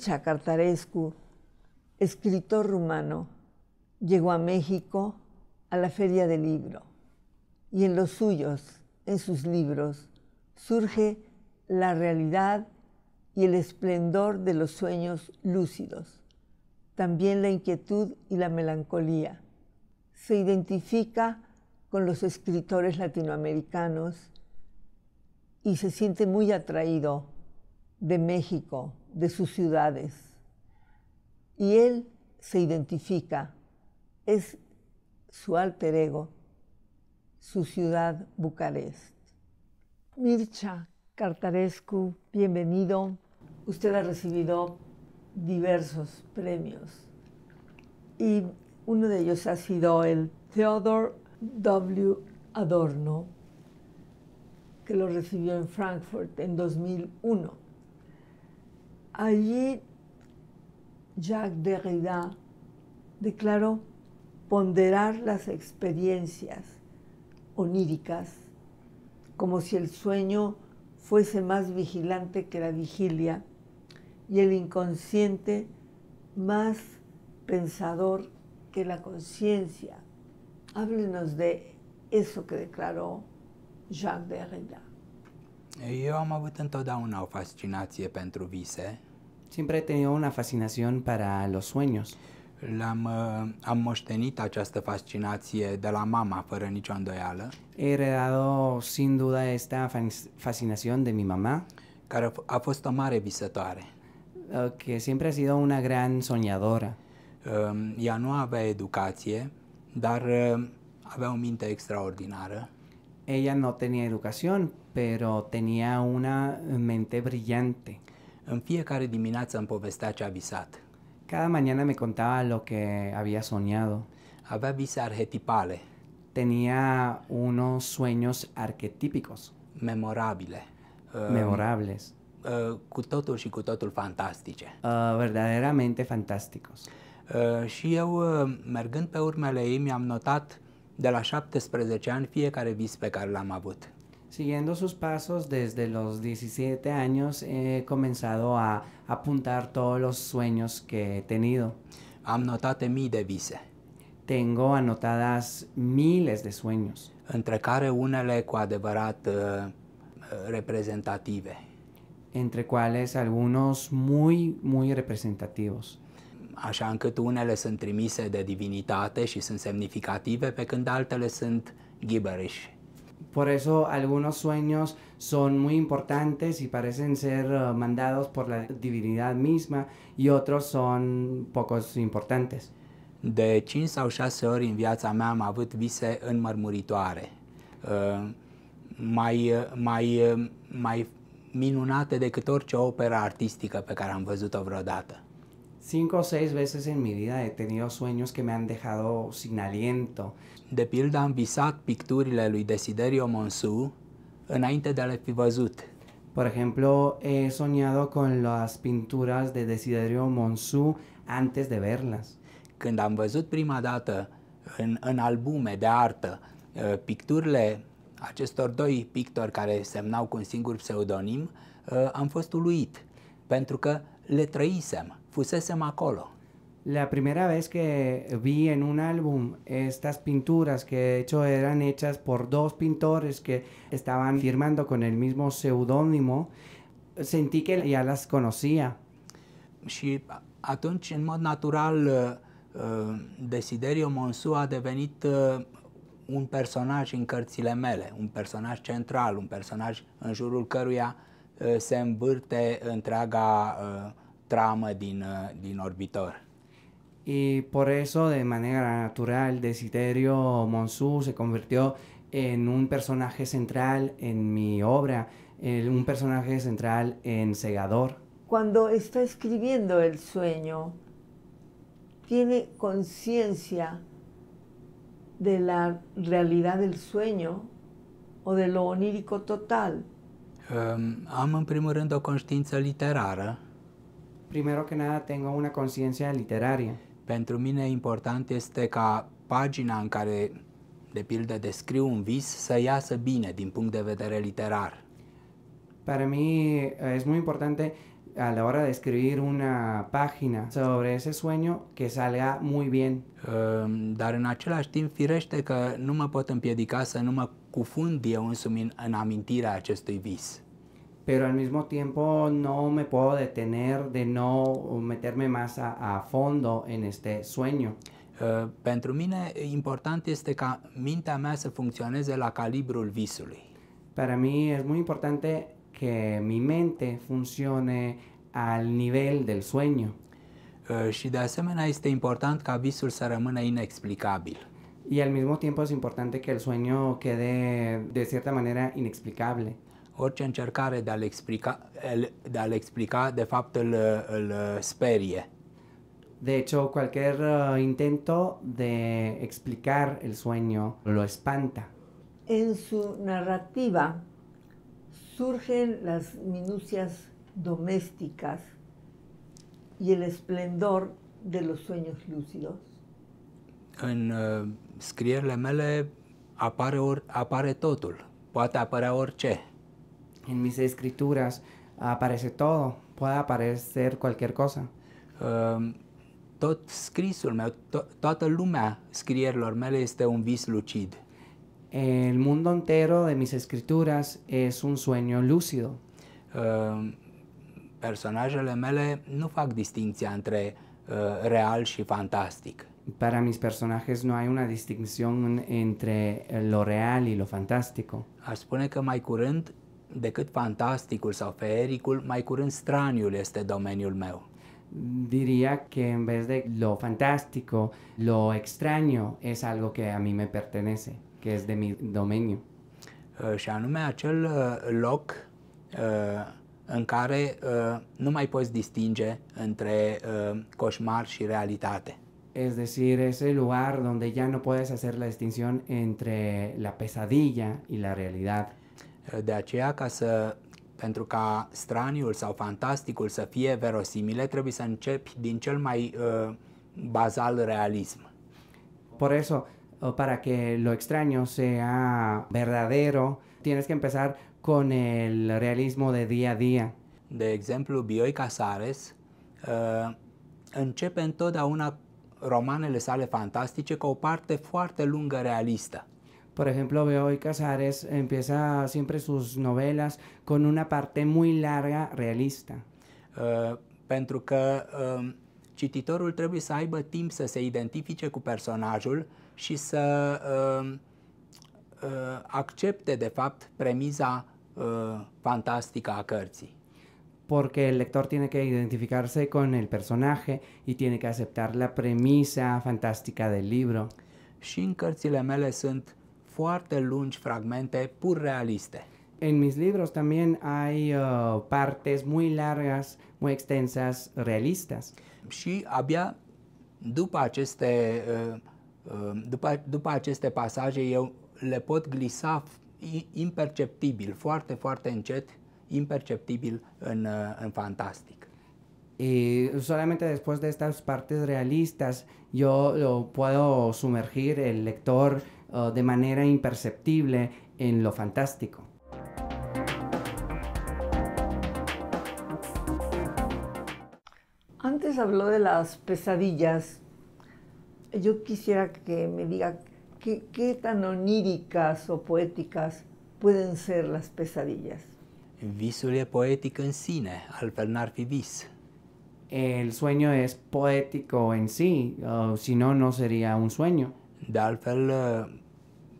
Chacartarescu, escritor rumano, llegó a México a la Feria del Libro y en los suyos, en sus libros, surge la realidad y el esplendor de los sueños lúcidos, también la inquietud y la melancolía. Se identifica con los escritores latinoamericanos y se siente muy atraído de México, de sus ciudades. Y él se identifica, es su alter ego, su ciudad Bucarest. Mircha Cartarescu, bienvenido. Usted ha recibido diversos premios y uno de ellos ha sido el Theodore W. Adorno, que lo recibió en Frankfurt en 2001 Allí Jacques Derrida declaró ponderar las experiencias oníricas como si el sueño fuese más vigilante que la vigilia y el inconsciente más pensador que la conciencia. Háblenos de eso que declaró Jacques Derrida. Eu am avut întotdeauna o fascinație pentru vise Siempre he tenido una fascinación para los sueños. La uh, am această de la mama, fără nicio He heredado sin duda esta fascinación de mi mamá, Care a uh, que siempre ha sido una gran soñadora. Y um, no nu educație, dar uh, avea o Ella no tenía educación, pero tenía una mente brillante. În fiecare dimineață îmi povestea ce a visat. Cada mañana me contaba lo que había soñado. Avea vise arhetipale. Tenía unos sueños arquetípicos. Memorabile. Memorables. Uh, cu totul și cu totul fantastice. Uh, verdaderamente fantásticos. Uh, și eu, mergând pe urmele ei, mi-am notat de la 17 ani fiecare vis pe care l-am avut. Siguiendo sus pasos, desde los 17 años he comenzado a apuntar todos los sueños que he tenido. Anotate mi de Tengo anotadas miles de sueños. Entre care unele cu adevărat eh, eh, Entre cuales algunos muy, muy representativos. Așa încât unele sunt trimise de divinitate și sunt semnificative, pe când altele sunt gibberish. Por eso algunos sueños son muy importantes y parecen ser eh, mandados por la divinidad misma y otros son pocos importantes. De 5 sau 6 ori în viața mea am avut vise înmărmuritoare, uh, mai, eh, mai, mai minunate decât orice operă artistică pe care am văzut-o vreodată. Cinco o seis veces en mi vida he tenido sueños que me han dejado sin aliento. De pildă am visat picturile lui Desiderio Monsu înainte de a le fi văzut. Por ejemplo, he soñado con las pinturas de Desiderio Monsu antes de verlas. Când am văzut prima dată în, în albume de artă eh, picturile acestor doi pictori care semnau cu un singur pseudonim, eh, am fost uluit pentru că le trăisem. La primera vez que vi en un álbum estas pinturas que de hecho eran hechas por dos pintores que estaban firmando con el mismo seudónimo, sentí que ya las conocía. Și atunci, în mod natural, eh, eh, Desiderio Monsu a devenit eh, un personaj en cărțile mele, un personaj central, un personaj în jurul căruia se învârte întreaga trama din, din orbitor. Y por eso, de manera natural, Desiderio Monsú se convirtió en un personaje central en mi obra, en un personaje central en Segador. Cuando está escribiendo el sueño, tiene conciencia de la realidad del sueño o de lo onírico total. Um, am în primul primero que nada tengo una conciencia literaria. Pentru mine e important este ca pagina în care, de pildă, descriu un vis să iasă bine din punct de vedere literar. Para mí eh, es muy importante a la hora de escribir una página sobre ese sueño que salga muy bien. Uh, dar în același timp, firește că nu mă pot împiedica să nu mă cufund eu însumi în, în amintirea acestui vis pero al mismo tiempo no me puedo detener de no meterme más a, fondo en este sueño. Eh, pentru mine eh, este ca la calibrul visului. Para mí es muy importante que mi mente funcione al nivel del sueño. Eh, de asemenea este visul Y al mismo tiempo es importante que el sueño quede de cierta manera inexplicable orice încercare de a explica, de, a explica, de fapt îl, îl sperie. De hecho, cualquier uh, intento de explicar el sueño lo espanta. En su narrativa surgen las minucias domésticas y el esplendor de los sueños lúcidos. En uh, scrierile mele apare, or, apare totul, poate apărea orice en mis escrituras aparece todo, puede aparecer cualquier cosa. Um, tot scrisul meu, to, toată lumea scrierilor mele este un vis lucid. El mundo entero de mis escrituras es un sueño lúcido. Personaje um, personajele mele nu fac distinția între uh, real și fantastic. Para mis personajes no hay una distinción entre lo real y lo fantástico. supone que că mai curând decât fantasticul sau feericul, mai curând straniul este domeniul meu. Diría que en vez de lo fantástico, lo extraño es algo que a mí me pertenece, que es de mi domenio. Uh, și anume acel uh, loc uh, în care nu mai poți distinge între coșmar și realitate. Es decir, ese lugar donde ya no puedes hacer la distinción entre la pesadilla y la realidad. De aceea, ca să, pentru ca straniul sau fantasticul să fie verosimile, trebuie să începi din cel mai uh, bazal realism. Por eso, uh, para que lo extraño sea verdadero, tienes que empezar con el realismo de día a día. De exemplu, Bioi Casares uh, începe întotdeauna romanele sale fantastice cu o parte foarte lungă realistă. Por ejemplo, veo hoy Casares empieza siempre sus novelas con una parte muy larga realista. Uh, pentru că uh, cititorul trebuie să aibă timp să se identifice cu personajul și să um, uh, accepte, de fapt, premiza uh, fantastică a cărții. porque el lector tiene que identificarse con el personaje y tiene que aceptar la premisa fantástica del libro. Și în cărțile mele sunt foarte lungi fragmente pur realiste. En mis libros también hay uh, partes muy largas, muy extensas, realistas. Și abia după aceste, uh, uh după, după aceste pasaje eu le pot glisa imperceptibil, foarte, foarte încet, imperceptibil în, uh, în fantastic. y solamente después de estas partes realistas yo lo puedo sumergir el lector de manera imperceptible en lo fantástico. Antes habló de las pesadillas. Yo quisiera que me diga qué, tan oníricas o poéticas pueden ser las pesadillas. poético en cine, El sueño es poético en sí, si no, no sería un sueño. De altfel, ă,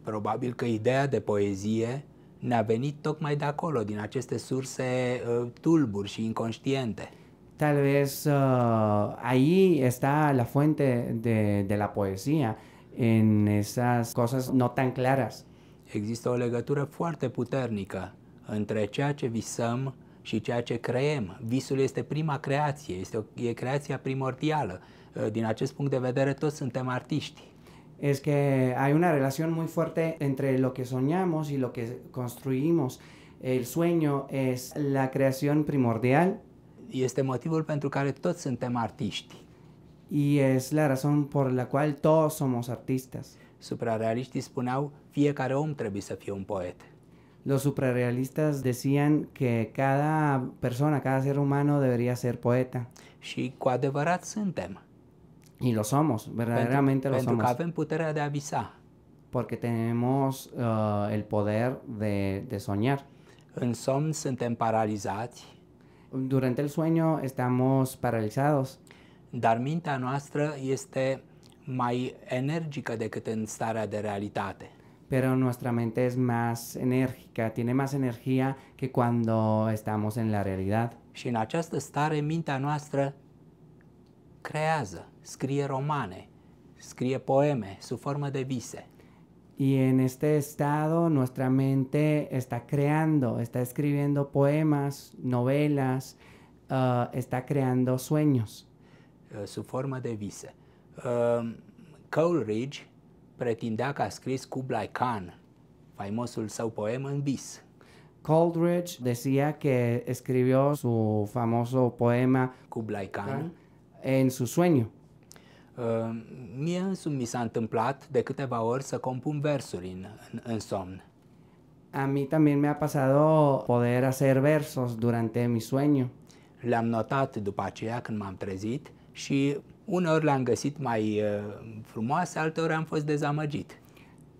probabil că ideea de poezie ne-a venit tocmai de acolo, din aceste surse ă, tulburi și inconștiente. Tal vez uh, ahí está la fuente de, de la poesía, en esas cosas no tan claras. Există o legătură foarte puternică între ceea ce visăm și ceea ce creem. Visul este prima creație, este o, e creația primordială. Din acest punct de vedere, toți suntem artiști. es que hay una relación muy fuerte entre lo que soñamos y lo que construimos. El sueño es la creación primordial. Y este motivo pentru care todos somos artistas. Y es la razón por la cual todos somos artistas. un Los suprarrealistas decían que cada persona, cada ser humano debería ser poeta. Și cu adevărat suntem. Y lo somos, verdaderamente lo somos. Pentru că avem puterea de a Porque tenemos eh, el poder de, de soñar. În somn suntem paralizați. Durante el sueño estamos paralizados. Dar mintea noastră este mai energică decât în starea de realitate. Pero nuestra mente es más enérgica, tiene más energía que cuando estamos en la realidad. Și în această stare mintea noastră creează escribe romane, escribe poemas, su forma de vice. Y en este estado nuestra mente está creando, está escribiendo poemas, novelas, ah, está creando sueños. Eh, su forma de vice. Em, Coleridge pretindea că a scris Kublai Khan, faimosul său poem în vis. Coleridge decía que escribió su famoso poema Kublai Khan en su sueño. Ehm, mie însumi mi s-a întâmplat de câteva ori să compun versuri în, în, în somn. A mí también me ha pasado poder hacer versos durante mi sueño. Le-am notat după aceea când m-am trezit și uneori le-am găsit mai ehm, frumoase, alteori am fost dezamăgit.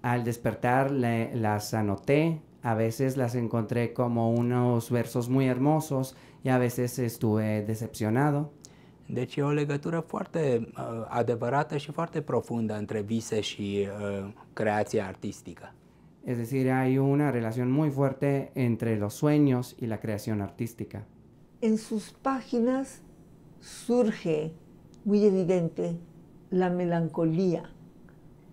Al despertar le, las anoté, a veces las encontré como unos versos muy hermosos y a veces estuve decepcionado. Deci e o legătură foarte uh, adevărată și foarte profundă între vise și uh, creația Es decir, hay una relación muy fuerte entre los sueños y la creación artística. En sus páginas surge muy evidente la melancolía.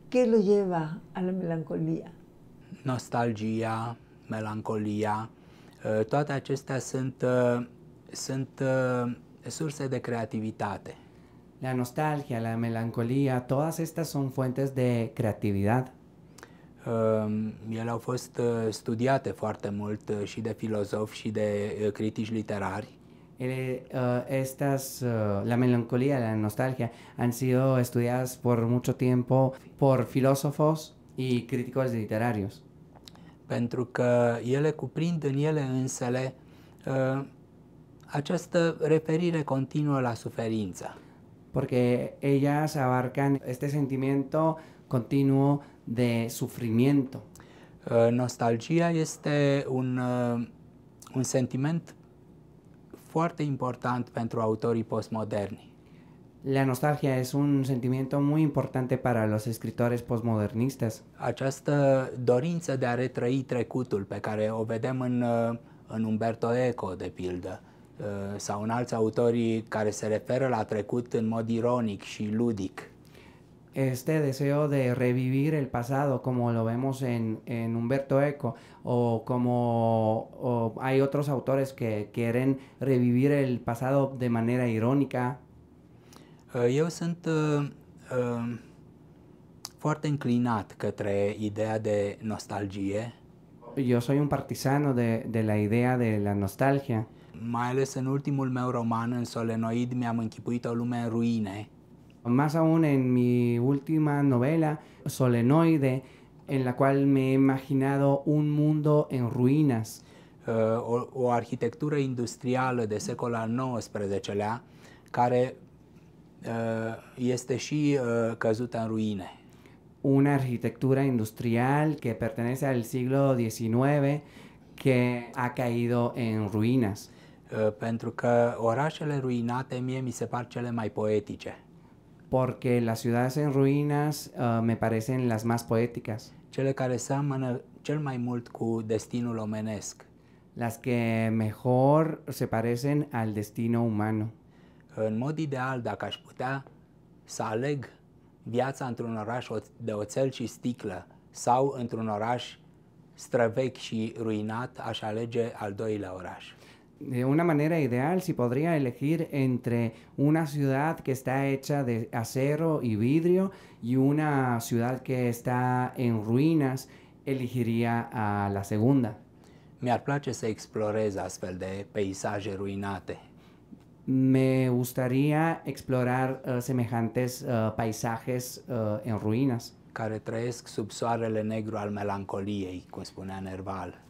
¿Qué lo lleva a la melancolía? Nostalgia, melancolía, uh, todas estas son... surse de creativitate. La nostalgia, la melancolia, todas estas son fuentes de creatividad. Uh, ele au fost uh, studiate foarte mult uh, și de filozofi și de uh, critici literari. Ele, uh, estas, uh, la melancolia, la nostalgia, han sido estudiadas por mucho tiempo por filósofos y críticos literarios. Pentru că ele cuprind în ele însele uh, această referire continuă la suferință. Porque ellas abarcan este sentimiento continuo de sufrimiento. Uh, nostalgia este un, uh, un sentiment foarte important pentru autorii postmoderni. La nostalgia es un sentimiento muy importante para los escritores postmodernistas. Această dorință de a retrăi trecutul pe care o vedem în, uh, în Umberto Eco, de pildă, Uh, sau în alți autorii care se referă la trecut în mod ironic și ludic. Este deseo de revivir el pasado, como lo vemos en, en Humberto Eco, o como hay otros autores que quieren revivir el pasado de manera irónica. Yo uh, sunt uh, uh, foarte înclinat către ideea de nostalgie. Yo soy un partisano de la idea de la nostalgia mai ales în ultimul meu roman, în Solenoid, mi-am închipuit o lume în ruine. Eh. Más aún en mi última novela, Solenoide, en la cual me he imaginado un mundo en ruinas. Eh, o, arquitectura arhitectură industrială de secol al XIX-lea, care uh, este și uh, căzută în ruine. Una arquitectura industrial que pertenece al siglo XIX que ha caído en ruinas. Eh, pentru că orașele ruinate mie mi se par cele mai poetice. Porque las ciudades en ruinas uh, me parecen las más poéticas. Cele care seamănă cel mai mult cu destinul omenesc. Las que mejor se parecen al destino humano. În mod ideal, dacă aș putea să aleg viața într-un oraș de oțel și sticlă sau într-un oraș străvechi și ruinat, aș alege al doilea oraș. de una manera ideal si podría elegir entre una ciudad que está hecha de acero y vidrio y una ciudad que está en ruinas, elegiría a la segunda. Me place să explorez astfel de peisaje ruinate. Me gustaría explorar eh, semejantes eh, paisajes eh, en ruinas. Care trăiesc sub soarele negru al melancoliei, cum spunea Nerval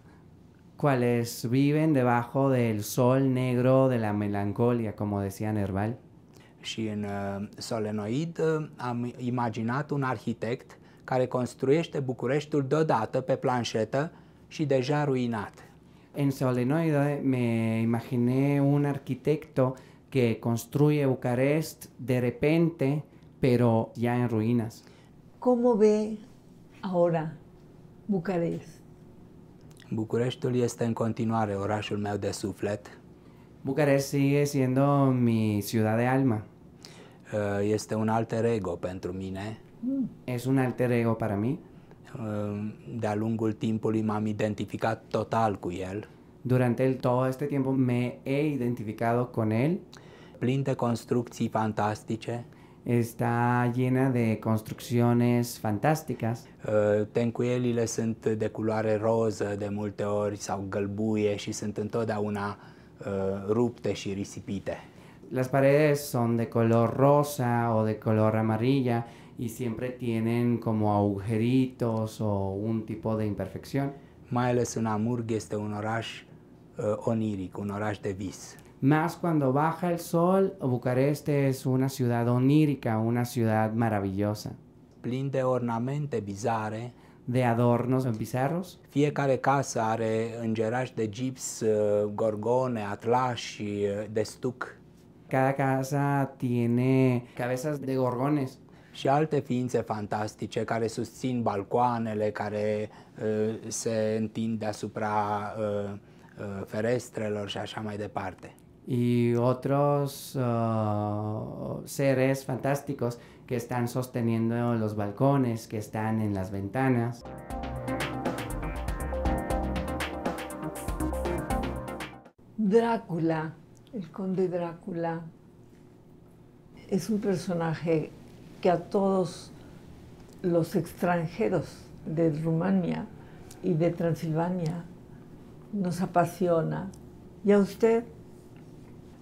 cuales viven debajo del sol negro de la melancolía, como decía Nerval. Și în uh, Solenoid uh, am imaginat un arhitect care construiește Bucureștiul deodată pe planșetă și deja ruinat. En Solenoid eh, me imaginé un arquitecto que construye Bucarest de repente, pero ya en ruinas. ¿Cómo ve ahora Bucarest? Bucureștiul este în continuare orașul meu de suflet. București sigue siendo mi ciudad de alma. Uh, este un alter ego pentru mine. Mm. Es un alter ego para mí. Uh, de-a lungul timpului m-am identificat total cu el. Durante el, todo este tiempo me he identificado con él. Plin de construcții fantastice. está llena de construcciones fantásticas. Uh, eh, tencuielile sunt de culoare roză de multe ori sau galbuie și sunt întotdeauna uh, rupte și risipite. Las paredes son de color rosa o de color amarilla y siempre tienen como agujeritos o un tipo de imperfección. Mai ales în Amurg este un oraș uh, oniric, un oraș de vis más cuando baja el sol, Bucarest es una ciudad onírica, una ciudad maravillosa. Plin de ornamente bizarre. De adornos bizarros. Fiecare casa are îngeraș de gips, eh, gorgone, și eh, de stuc. Cada casa tiene cabezas de gorgones. și alte ființe fantastice care susțin balcoanele, care eh, se întind deasupra uh, uh, ferestrelor și așa mai departe y otros ah, seres fantásticos que están sosteniendo los balcones, que están en las ventanas. Drácula, el conde Drácula, es un personaje que a todos los extranjeros de Rumania y de Transilvania nos apasiona. ¿Y a usted?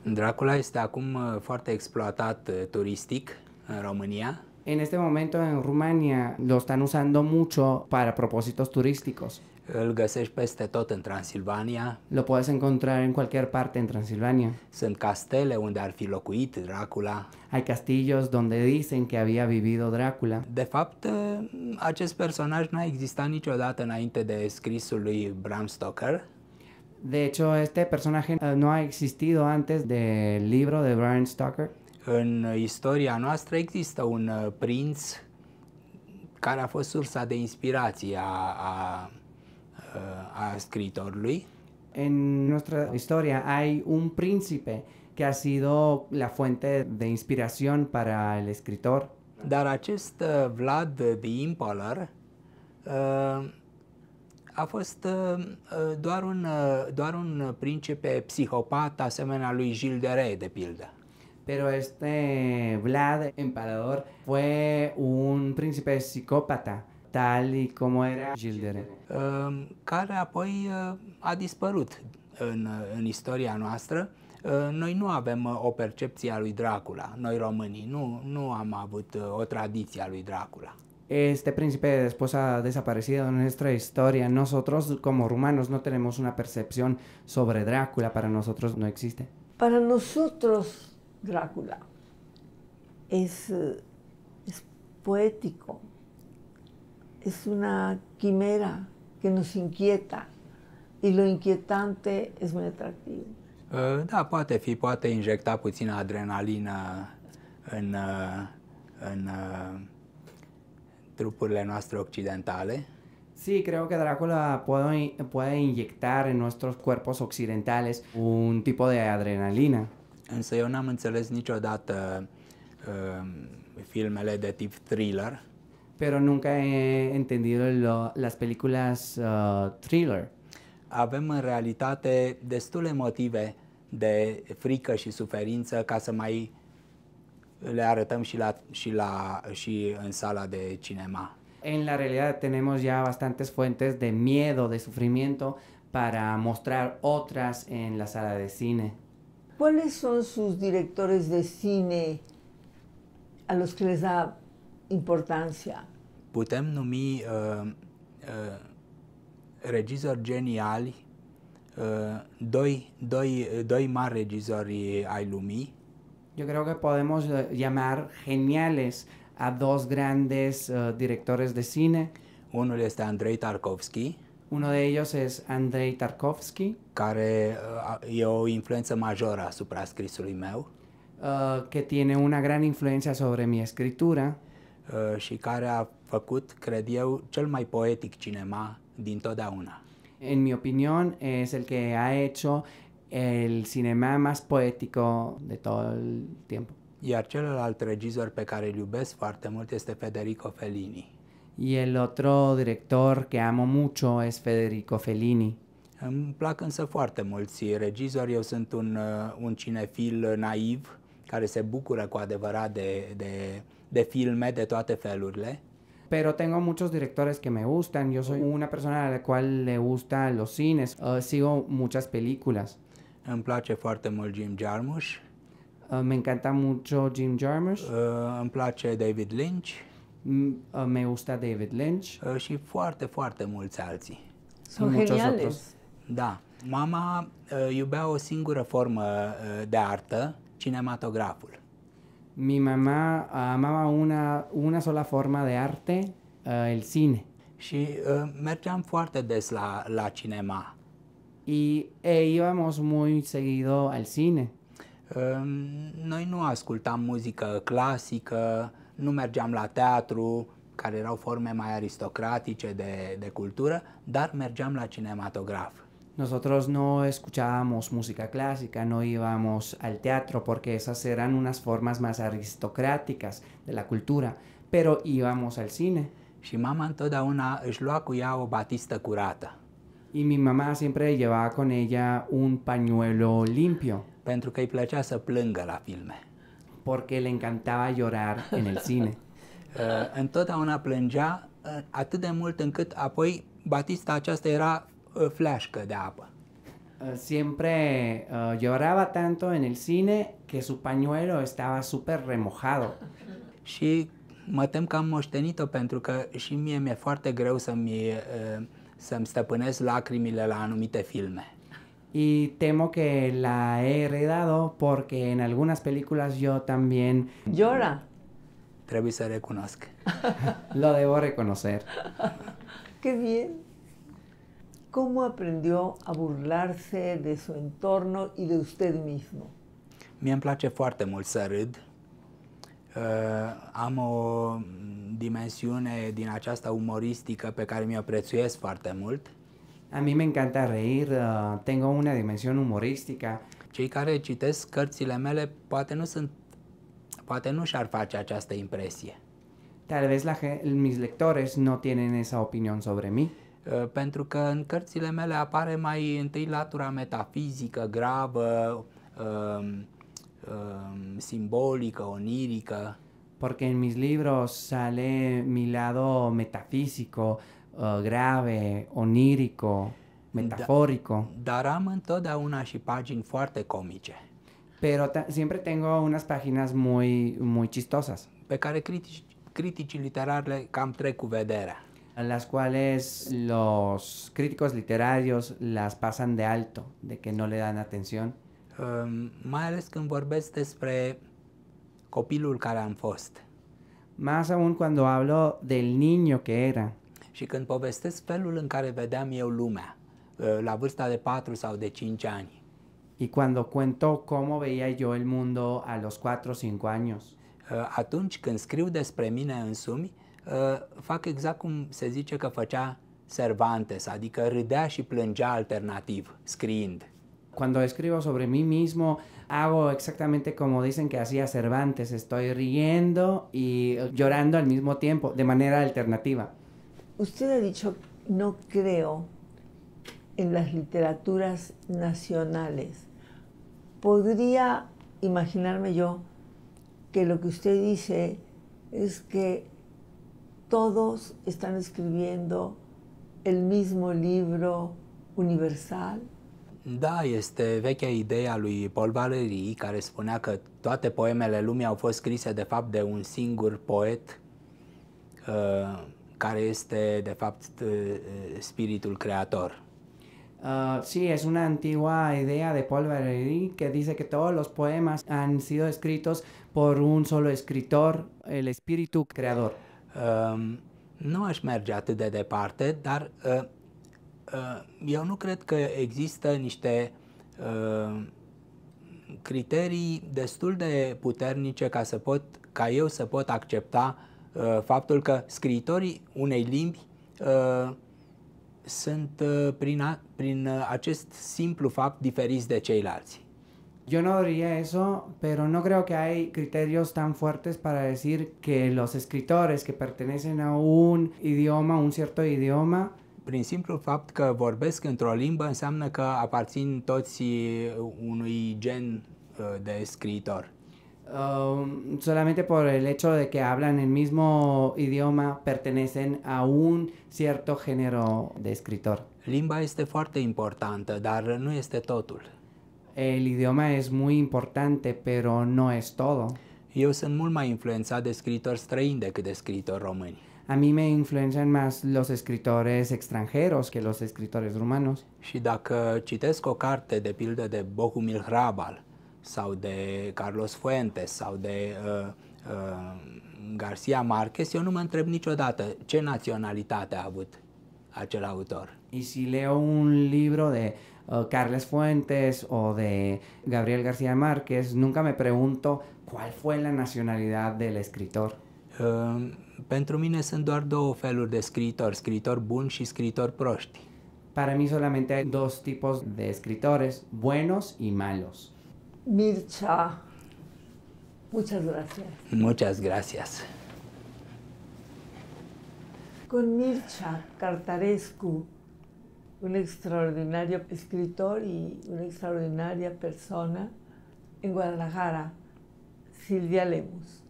Dracula este acum uh, foarte exploatat uh, turistic în România. En este momento en Rumania lo están usando mucho para propósitos turísticos. Îl găsești peste tot în Transilvania. Lo puedes encontrar en cualquier parte en Transilvania. Sunt castele unde ar fi locuit Dracula. Hay castillos donde dicen que había vivido Dracula. De fapt, uh, acest personaj n-a existat niciodată înainte de scrisul lui Bram Stoker. De hecho, este personaje eh, no ha existido antes del libro de Brian Stoker. În istoria noastră există un uh, prinț care a fost sursa de inspiración a, a, eh, a scritorului. En nuestra historia hay un príncipe que ha sido la fuente de inspiración para el escritor. Dar acest Vlad the Impaler a fost ă, ă, doar un, ă, doar un principe psihopat asemenea lui Gilles de Rey, de pildă. Pero este Vlad, emperador, fue un príncipe psicópata, tal y como era Gilles Uh, Care apoi a dispărut în, în istoria noastră. Noi nu avem o percepție a lui Dracula, noi românii, nu, nu am avut o tradiție a lui Dracula. este príncipe de esposa desaparecido en nuestra historia. Nosotros como rumanos no tenemos una percepción sobre Drácula, para nosotros no existe. Para nosotros Drácula es, es poético, es una quimera que nos inquieta y lo inquietante es muy atractivo. Uh, da, poate fi, poate injecta puțină nuestro occidental, occidentale. Eh? Sí, creo que Drácula puede, puede inyectar en nuestros cuerpos occidentales un tipo de adrenalina. Însă yo no am înțeles niciodată eh, em, filmele de tip thriller. Pero nunca he entendido las películas uh, thriller. Avem în realitate destule motive de frică și suferință ca să mai le arătăm și, la, sala de cinema. En la realidad tenemos ya bastantes fuentes de miedo, de sufrimiento para mostrar otras en la sala de cine. ¿Cuáles son sus directores de cine a los que les da importancia? Podemos numi uh, uh, regizori geniali, uh, doi, doi, doi regizori yo creo que podemos eh, llamar geniales a dos grandes eh, directores de cine. Uno es Andrei Tarkovsky. Uno de ellos es Andrei Tarkovsky. Care yo eh, e o influență majoră asupra scrisului meu. que tiene una gran influencia sobre mi escritura. Uh, și care a făcut, cred eu, cel mai poetic cinema din totdeauna. En mi opinión, es el que ha hecho el cine más poético de todo el tiempo. Y otro regizor pe care îl iubesc foarte mult este Federico Fellini. Y el otro director que amo mucho es Federico Fellini. Îmi plac însă foarte mulți regizori. Eu sunt un, uh, un cinefil naiv care se bucură cu adevărat de, de, de filme de toate felurile. pero tengo muchos directores que me gustan. Yo soy una persona a la cual le gustan los cines. Uh, sigo muchas películas. Îmi place foarte mult Jim Jarmusch. Uh, me encanta mucho Jim Jarmusch. Uh, îmi place David Lynch. Mm, uh, me gusta David Lynch. Uh, și foarte, foarte mulți alții. Sunt geniale. Da. Mama uh, iubea o singură formă uh, de artă, cinematograful. Mi mama uh, amaba una, una sola forma de arte, uh, el cine. Și uh, mergeam foarte des la, la cinema. y e íbamos muy seguido al cine. Um, noi nu ascultam muzică clasică, nu mergeam la teatru, care erau forme mai aristocratice de, de cultură, dar mergeam la cinematograf. Nosotros no escuchábamos música clásica, no íbamos al teatro porque esas eran unas formas más aristocráticas de la cultura, pero íbamos al cine. Și mama întotdeauna își lua cu ea o batistă curată y mi mamá siempre llevaba con ella un pañuelo limpio. Pentru que îi plăcea să plângă la filme. Porque le encantaba llorar en el cine. uh, întotdeauna plângea uh, atât de mult încât apoi Batista aceasta era uh, de apă. Uh, siempre uh, lloraba tanto en el cine que su pañuelo estaba súper remojado. Și me temo que am moștenit-o pentru că și mie mi-e foarte să-mi stăpânesc lacrimile la anumite filme. Y temo que la he heredado porque en algunas películas yo también... Llora. Trebuie se Lo debo reconocer. Qué bien. ¿Cómo aprendió a burlarse de su entorno y de usted mismo? me îmi place foarte mult să dimensiune din aceasta umoristică pe care mi-o prețuiesc foarte mult. A mi me encanta reír, uh, tengo una dimensión humorística. Cei care citesc cărțile mele poate nu sunt poate nu și-ar face această impresie. Tal vez la, mis lectores no tienen esa opinión sobre mí. Uh, pentru că în cărțile mele apare mai întâi latura metafizică, gravă, uh, simbolică, onirică. porque en mis libros sale mi lado metafísico, eh, grave, onírico, metafórico. una Pero siempre tengo unas páginas muy, muy chistosas. Pe critici, Las cuales los críticos literarios las pasan de alto, de que no le dan atención. Um, mai ales când copilul care am fost. Más aún cuando hablo del niño que era. Și când povestesc felul în care vedeam eu lumea, ă, la vârsta de 4 sau de 5 ani. Y cuando cuento cómo veía yo el mundo a los 4 o 5 años. Ă, atunci când scriu despre mine însumi, ă, fac exact cum se zice că făcea Cervantes, adică râdea și plângea alternativ, scriind. Cuando escribo sobre mí mismo, hago exactamente como dicen que hacía Cervantes, estoy riendo y llorando al mismo tiempo, de manera alternativa. Usted ha dicho, no creo en las literaturas nacionales. ¿Podría imaginarme yo que lo que usted dice es que todos están escribiendo el mismo libro universal? Da, este vechea idee a lui Paul Valéry, care spunea că toate poemele lumii au fost scrise de fapt de un singur poet, uh, care este de fapt uh, spiritul creator. Uh, sí, es una antigua idea de Paul Valéry que dice que todos los poemas han sido escritos por un solo escritor, el espíritu creador. Uh, nu aș merge atât de departe, dar uh, Uh, eu nu cred că există niște uh, criterii destul de puternice ca, să pot, ca eu să pot accepta uh, faptul că scriitorii unei limbi sunt prin, a, prin acest simplu fapt diferiți de ceilalți. Yo no diría eso, pero no creo que hay criterios tan fuertes para decir que los escritores que pertenecen a un idioma, un cierto idioma, prin simplul fapt că vorbesc într-o limbă înseamnă că aparțin toți uh, unui gen uh, de scriitor. Uh, solamente por el hecho de que hablan el mismo idioma pertenecen a un cierto género de escritor. Limba este foarte importantă, dar nu este totul. El idioma es muy importante, pero no es todo. Eu sunt mult mai influențat de scriitori străini decât de scriitori români. a mí me influencian más los escritores extranjeros que los escritores rumanos. Și dacă citesc o carte, de pildă, de Bohumil Hrabal sau de Carlos Fuentes sau de uh, uh, García Márquez, yo no me nu mă întreb niciodată ce naționalitate a avut acel autor. Y si leo un libro de Carlos uh, Carles Fuentes o de Gabriel García Márquez, nunca me pregunto cuál fue la nacionalidad del escritor. Ehm, pentru mine sunt doar două feluri de scriitori, scriitori buni și scriitori proști. Para mí solamente hay dos tipos de escritores, buenos y malos. Mircha, muchas gracias. Muchas gracias. Con Mircha Cartarescu, un extraordinario escritor y una extraordinaria persona en Guadalajara, Silvia Lemus.